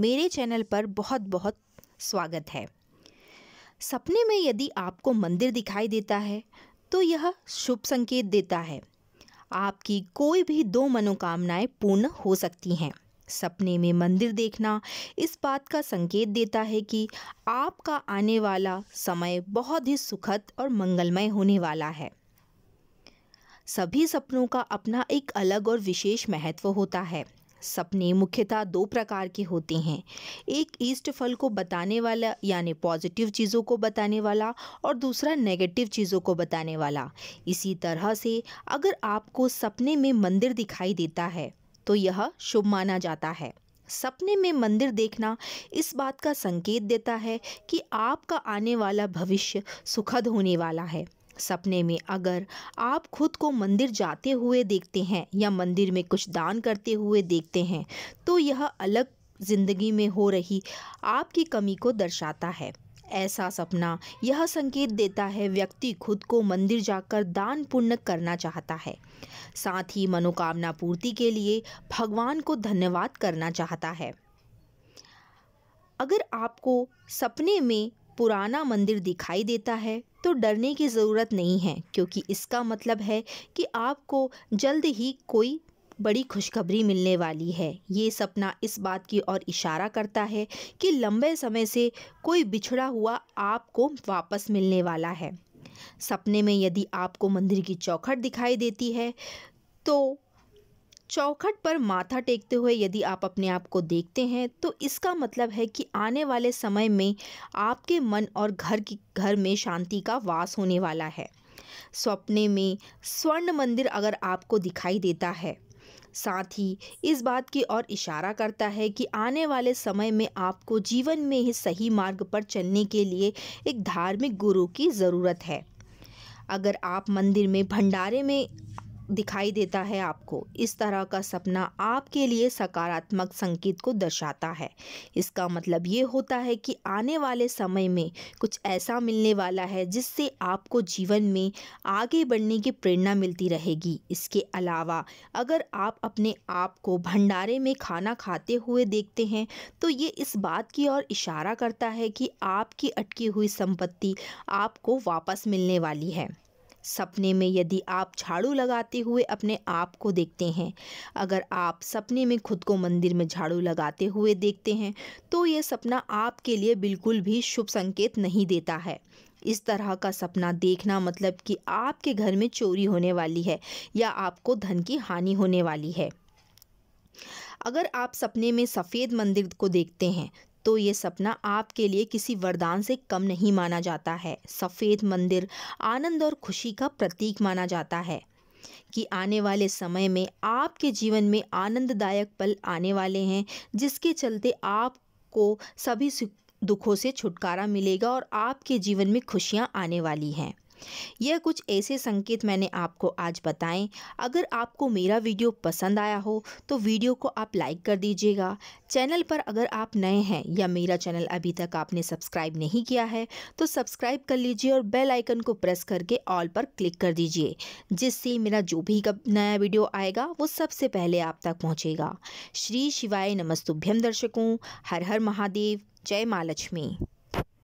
मेरे चैनल पर बहुत बहुत स्वागत है सपने में यदि आपको मंदिर दिखाई देता है तो यह शुभ संकेत देता है आपकी कोई भी दो मनोकामनाएं पूर्ण हो सकती हैं सपने में मंदिर देखना इस बात का संकेत देता है कि आपका आने वाला समय बहुत ही सुखद और मंगलमय होने वाला है सभी सपनों का अपना एक अलग और विशेष महत्व होता है सपने मुख्यतः दो प्रकार के होते हैं एक ईस्ट फल को बताने वाला यानी पॉजिटिव चीज़ों को बताने वाला और दूसरा नेगेटिव चीज़ों को बताने वाला इसी तरह से अगर आपको सपने में मंदिर दिखाई देता है तो यह शुभ माना जाता है सपने में मंदिर देखना इस बात का संकेत देता है कि आपका आने वाला भविष्य सुखद होने वाला है सपने में अगर आप खुद को मंदिर जाते हुए देखते हैं या मंदिर में कुछ दान करते हुए देखते हैं तो यह अलग ज़िंदगी में हो रही आपकी कमी को दर्शाता है ऐसा सपना यह संकेत देता है व्यक्ति खुद को मंदिर जाकर दान पुण्य करना चाहता है साथ ही मनोकामना पूर्ति के लिए भगवान को धन्यवाद करना चाहता है अगर आपको सपने में पुराना मंदिर दिखाई देता है तो डरने की ज़रूरत नहीं है क्योंकि इसका मतलब है कि आपको जल्द ही कोई बड़ी खुशखबरी मिलने वाली है ये सपना इस बात की ओर इशारा करता है कि लंबे समय से कोई बिछड़ा हुआ आपको वापस मिलने वाला है सपने में यदि आपको मंदिर की चौखट दिखाई देती है तो चौखट पर माथा टेकते हुए यदि आप अपने आप को देखते हैं तो इसका मतलब है कि आने वाले समय में आपके मन और घर की घर में शांति का वास होने वाला है सपने में स्वर्ण मंदिर अगर आपको दिखाई देता है साथ ही इस बात की ओर इशारा करता है कि आने वाले समय में आपको जीवन में ही सही मार्ग पर चलने के लिए एक धार्मिक गुरु की ज़रूरत है अगर आप मंदिर में भंडारे में दिखाई देता है आपको इस तरह का सपना आपके लिए सकारात्मक संकेत को दर्शाता है इसका मतलब ये होता है कि आने वाले समय में कुछ ऐसा मिलने वाला है जिससे आपको जीवन में आगे बढ़ने की प्रेरणा मिलती रहेगी इसके अलावा अगर आप अपने आप को भंडारे में खाना खाते हुए देखते हैं तो ये इस बात की ओर इशारा करता है कि आपकी अटकी हुई संपत्ति आपको वापस मिलने वाली है सपने में यदि आप झाड़ू लगाते हुए अपने आप को देखते हैं अगर आप सपने में खुद को मंदिर में झाड़ू लगाते हुए देखते हैं तो ये सपना आपके लिए बिल्कुल भी शुभ संकेत नहीं देता है इस तरह का सपना देखना मतलब कि आपके घर में चोरी होने वाली है या आपको धन की हानि होने वाली है अगर आप सपने में सफ़ेद मंदिर को देखते हैं तो ये सपना आपके लिए किसी वरदान से कम नहीं माना जाता है सफ़ेद मंदिर आनंद और खुशी का प्रतीक माना जाता है कि आने वाले समय में आपके जीवन में आनंददायक पल आने वाले हैं जिसके चलते आपको सभी दुखों से छुटकारा मिलेगा और आपके जीवन में खुशियाँ आने वाली हैं यह कुछ ऐसे संकेत मैंने आपको आज बताएं अगर आपको मेरा वीडियो पसंद आया हो तो वीडियो को आप लाइक कर दीजिएगा चैनल पर अगर आप नए हैं या मेरा चैनल अभी तक आपने सब्सक्राइब नहीं किया है तो सब्सक्राइब कर लीजिए और बेल आइकन को प्रेस करके ऑल पर क्लिक कर दीजिए जिससे मेरा जो भी नया वीडियो आएगा वो सबसे पहले आप तक पहुँचेगा श्री शिवाय नमस्तुभ्यम दर्शकों हर हर महादेव जय माँ लक्ष्मी